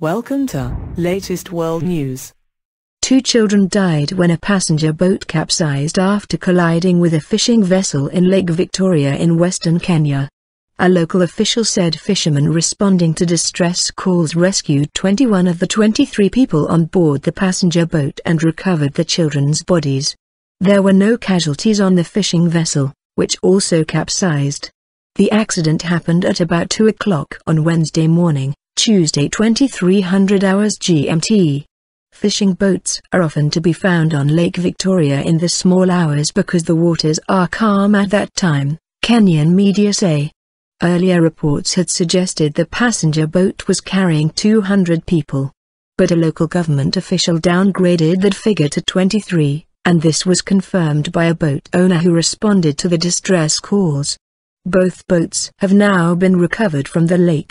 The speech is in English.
Welcome to Latest World News. Two children died when a passenger boat capsized after colliding with a fishing vessel in Lake Victoria in western Kenya. A local official said fishermen responding to distress calls rescued 21 of the 23 people on board the passenger boat and recovered the children's bodies. There were no casualties on the fishing vessel, which also capsized. The accident happened at about 2 o'clock on Wednesday morning. Tuesday 2300 hours GMT. Fishing boats are often to be found on Lake Victoria in the small hours because the waters are calm at that time, Kenyan media say. Earlier reports had suggested the passenger boat was carrying 200 people. But a local government official downgraded that figure to 23, and this was confirmed by a boat owner who responded to the distress calls. Both boats have now been recovered from the lake.